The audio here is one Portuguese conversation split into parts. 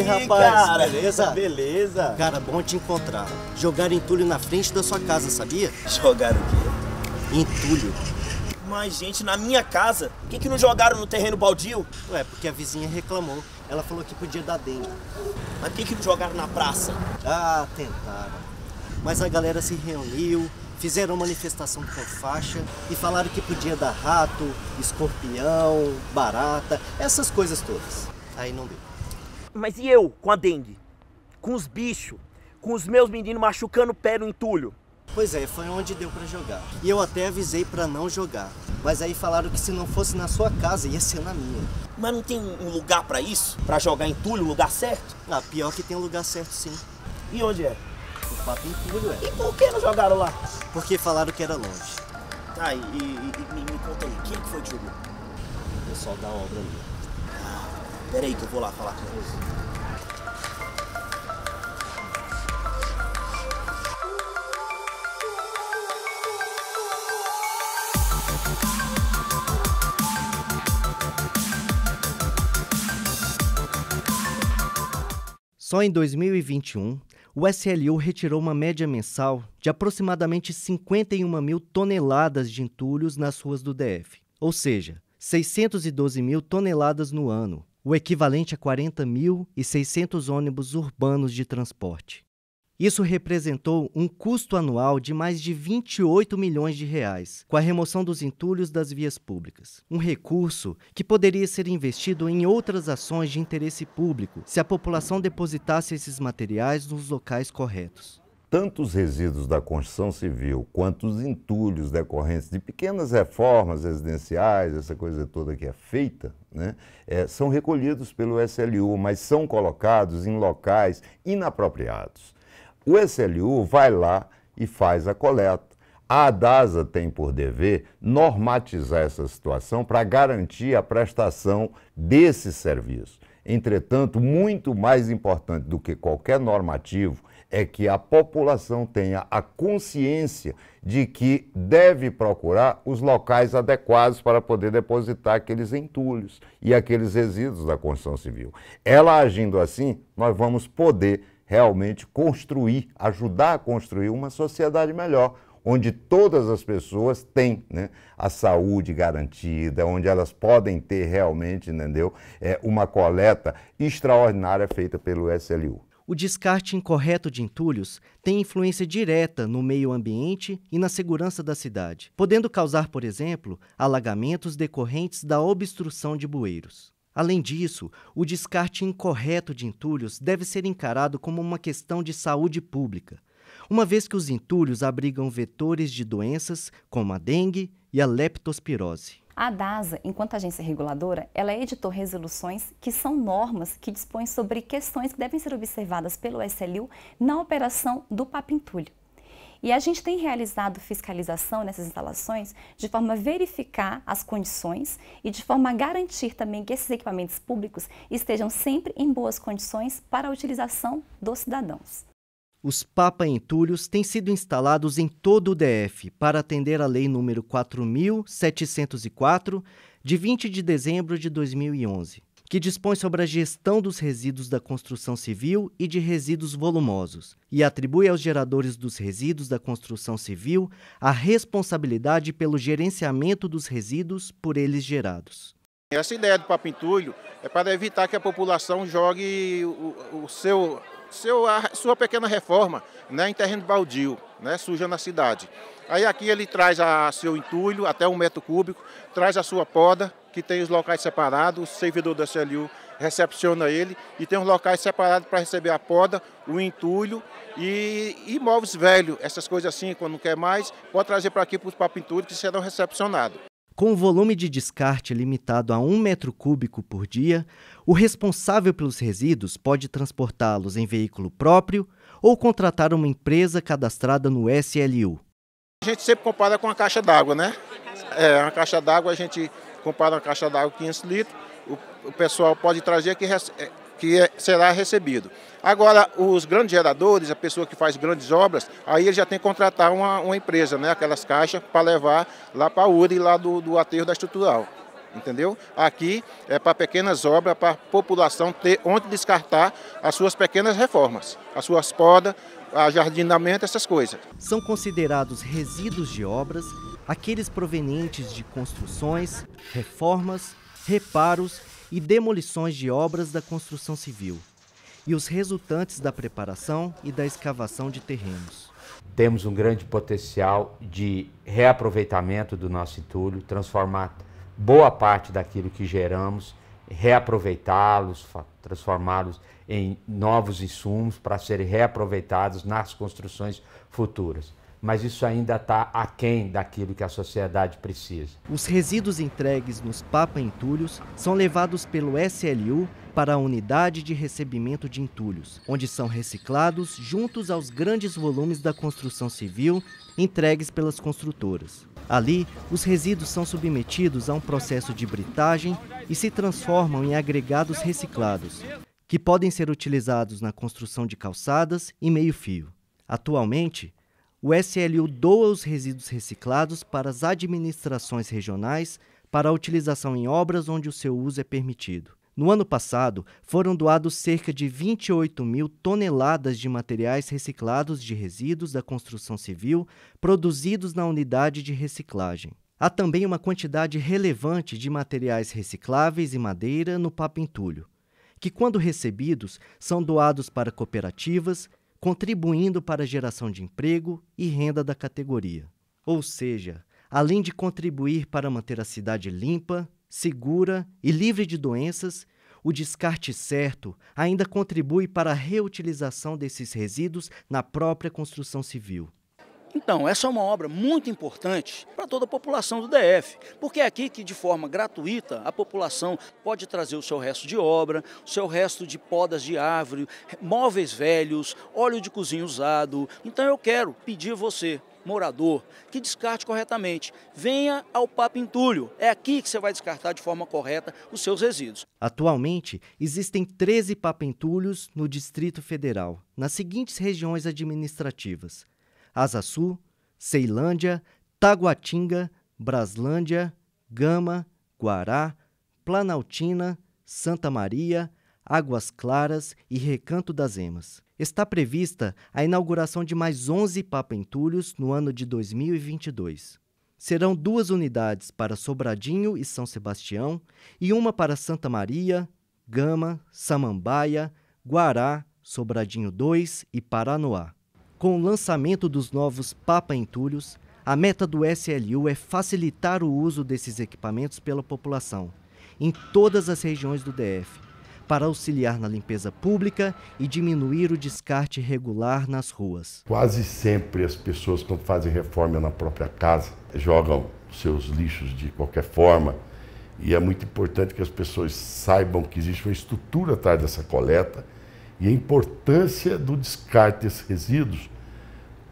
aí, rapaz? Cara? Beleza? Beleza. Cara, bom te encontrar. Jogaram entulho na frente da sua casa, sabia? Jogaram o quê? Entulho. Mas, gente, na minha casa? Por que, que não jogaram no terreno baldio? Ué, porque a vizinha reclamou. Ela falou que podia dar dengue. Mas por que, que não jogaram na praça? Ah, tentaram. Mas a galera se reuniu, fizeram manifestação com faixa e falaram que podia dar rato, escorpião, barata, essas coisas todas. Aí não deu mas e eu com a dengue? Com os bichos? Com os meus meninos machucando o pé no entulho? Pois é, foi onde deu para jogar. E eu até avisei para não jogar. Mas aí falaram que se não fosse na sua casa, ia ser na minha. Mas não tem um lugar para isso? Para jogar entulho, um lugar certo? Ah, pior que tem um lugar certo sim. E onde é? O Papo Entulho, é. E por que não jogaram lá? Porque falaram que era longe. Tá, e, e, e me, me conta aí, quem que foi Tio jogou? O pessoal da obra ali. Peraí que eu vou lá falar com eles. Só em 2021, o SLU retirou uma média mensal de aproximadamente 51 mil toneladas de entulhos nas ruas do DF, ou seja, 612 mil toneladas no ano, o equivalente a 40.600 ônibus urbanos de transporte. Isso representou um custo anual de mais de 28 milhões de reais, com a remoção dos entulhos das vias públicas. Um recurso que poderia ser investido em outras ações de interesse público se a população depositasse esses materiais nos locais corretos tanto os resíduos da construção civil quanto os entulhos decorrentes de pequenas reformas residenciais, essa coisa toda que é feita, né, é, são recolhidos pelo SLU, mas são colocados em locais inapropriados. O SLU vai lá e faz a coleta. A DASA tem por dever normatizar essa situação para garantir a prestação desse serviço. Entretanto, muito mais importante do que qualquer normativo é que a população tenha a consciência de que deve procurar os locais adequados para poder depositar aqueles entulhos e aqueles resíduos da construção civil. Ela agindo assim, nós vamos poder realmente construir, ajudar a construir uma sociedade melhor, onde todas as pessoas têm né, a saúde garantida, onde elas podem ter realmente, entendeu, é, uma coleta extraordinária feita pelo SLU. O descarte incorreto de entulhos tem influência direta no meio ambiente e na segurança da cidade, podendo causar, por exemplo, alagamentos decorrentes da obstrução de bueiros. Além disso, o descarte incorreto de entulhos deve ser encarado como uma questão de saúde pública, uma vez que os entulhos abrigam vetores de doenças como a dengue e a leptospirose. A DASA, enquanto agência reguladora, ela editou resoluções que são normas que dispõem sobre questões que devem ser observadas pelo SLU na operação do papintulho. E a gente tem realizado fiscalização nessas instalações de forma a verificar as condições e de forma a garantir também que esses equipamentos públicos estejam sempre em boas condições para a utilização dos cidadãos os Papa Entulhos têm sido instalados em todo o DF para atender à Lei nº 4.704, de 20 de dezembro de 2011, que dispõe sobre a gestão dos resíduos da construção civil e de resíduos volumosos, e atribui aos geradores dos resíduos da construção civil a responsabilidade pelo gerenciamento dos resíduos por eles gerados. Essa ideia do papintulho é para evitar que a população jogue o, o seu seu, a, sua pequena reforma né, em terreno baldio, né, suja na cidade. Aí aqui ele traz a seu entulho, até um metro cúbico, traz a sua poda, que tem os locais separados, o servidor da CLU recepciona ele e tem os locais separados para receber a poda, o entulho e imóveis velhos, essas coisas assim, quando não quer mais, pode trazer para aqui para os papinturos que serão recepcionados. Com o volume de descarte limitado a 1 metro cúbico por dia, o responsável pelos resíduos pode transportá-los em veículo próprio ou contratar uma empresa cadastrada no SLU. A gente sempre compara com a caixa d'água, né? É, uma caixa d'água, a gente compara uma caixa d'água 500 litros, o, o pessoal pode trazer que é, que é, será recebido. Agora, os grandes geradores, a pessoa que faz grandes obras, aí ele já tem que contratar uma, uma empresa, né, aquelas caixas, para levar lá para a URI, lá do, do aterro da estrutural. Entendeu? Aqui é para pequenas obras, para a população ter onde descartar as suas pequenas reformas, as suas podas, ajardinamento, essas coisas. São considerados resíduos de obras aqueles provenientes de construções, reformas, reparos e demolições de obras da construção civil e os resultantes da preparação e da escavação de terrenos. Temos um grande potencial de reaproveitamento do nosso entulho, transformar boa parte daquilo que geramos, reaproveitá-los, transformá-los em novos insumos para serem reaproveitados nas construções futuras mas isso ainda está aquém daquilo que a sociedade precisa. Os resíduos entregues nos Papa Entulhos são levados pelo SLU para a unidade de recebimento de entulhos, onde são reciclados juntos aos grandes volumes da construção civil entregues pelas construtoras. Ali, os resíduos são submetidos a um processo de britagem e se transformam em agregados reciclados, que podem ser utilizados na construção de calçadas e meio-fio. Atualmente, o SLU doa os resíduos reciclados para as administrações regionais para a utilização em obras onde o seu uso é permitido. No ano passado, foram doados cerca de 28 mil toneladas de materiais reciclados de resíduos da construção civil produzidos na unidade de reciclagem. Há também uma quantidade relevante de materiais recicláveis e madeira no entulho, que, quando recebidos, são doados para cooperativas, contribuindo para a geração de emprego e renda da categoria. Ou seja, além de contribuir para manter a cidade limpa, segura e livre de doenças, o descarte certo ainda contribui para a reutilização desses resíduos na própria construção civil. Então, essa é uma obra muito importante para toda a população do DF, porque é aqui que, de forma gratuita, a população pode trazer o seu resto de obra, o seu resto de podas de árvore, móveis velhos, óleo de cozinha usado. Então, eu quero pedir a você, morador, que descarte corretamente. Venha ao Papo Entulho. É aqui que você vai descartar de forma correta os seus resíduos. Atualmente, existem 13 Entulhos no Distrito Federal, nas seguintes regiões administrativas: Asaçu, Ceilândia, Taguatinga, Braslândia, Gama, Guará, Planaltina, Santa Maria, Águas Claras e Recanto das Emas. Está prevista a inauguração de mais 11 papaentulhos no ano de 2022. Serão duas unidades para Sobradinho e São Sebastião e uma para Santa Maria, Gama, Samambaia, Guará, Sobradinho 2 e Paranoá. Com o lançamento dos novos Papa Entulhos, a meta do SLU é facilitar o uso desses equipamentos pela população, em todas as regiões do DF, para auxiliar na limpeza pública e diminuir o descarte regular nas ruas. Quase sempre as pessoas, quando fazem reforma na própria casa, jogam seus lixos de qualquer forma. E é muito importante que as pessoas saibam que existe uma estrutura atrás dessa coleta e a importância do descarte desses resíduos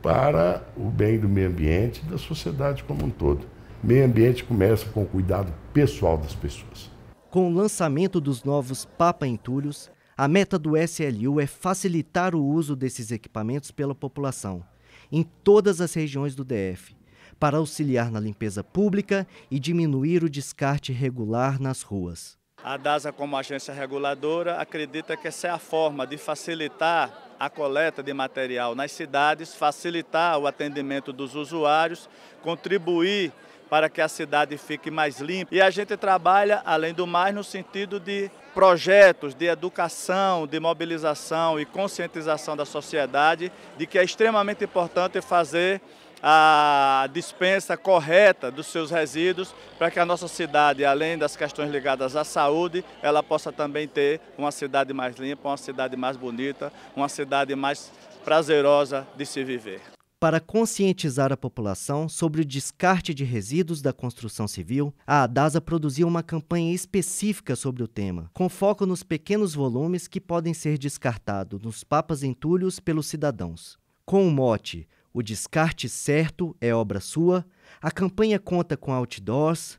para o bem do meio ambiente e da sociedade como um todo. Meio ambiente começa com o cuidado pessoal das pessoas. Com o lançamento dos novos Papa Entulhos, a meta do SLU é facilitar o uso desses equipamentos pela população, em todas as regiões do DF, para auxiliar na limpeza pública e diminuir o descarte regular nas ruas. A DASA, como agência reguladora, acredita que essa é a forma de facilitar a coleta de material nas cidades, facilitar o atendimento dos usuários, contribuir para que a cidade fique mais limpa. E a gente trabalha, além do mais, no sentido de projetos de educação, de mobilização e conscientização da sociedade de que é extremamente importante fazer a dispensa correta dos seus resíduos para que a nossa cidade, além das questões ligadas à saúde, ela possa também ter uma cidade mais limpa, uma cidade mais bonita, uma cidade mais prazerosa de se viver. Para conscientizar a população sobre o descarte de resíduos da construção civil, a ADASA produziu uma campanha específica sobre o tema, com foco nos pequenos volumes que podem ser descartados nos papas entulhos pelos cidadãos. Com o mote o descarte certo é obra sua. A campanha conta com outdoors,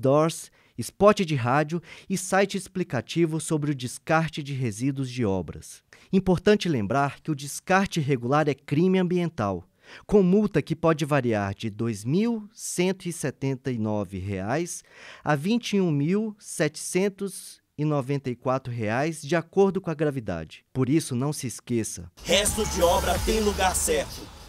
doors, spot de rádio e site explicativo sobre o descarte de resíduos de obras. Importante lembrar que o descarte irregular é crime ambiental, com multa que pode variar de R$ 2.179 a R$ 21.794, e reais de acordo com a gravidade. Por isso, não se esqueça. Resto de obra tem lugar certo.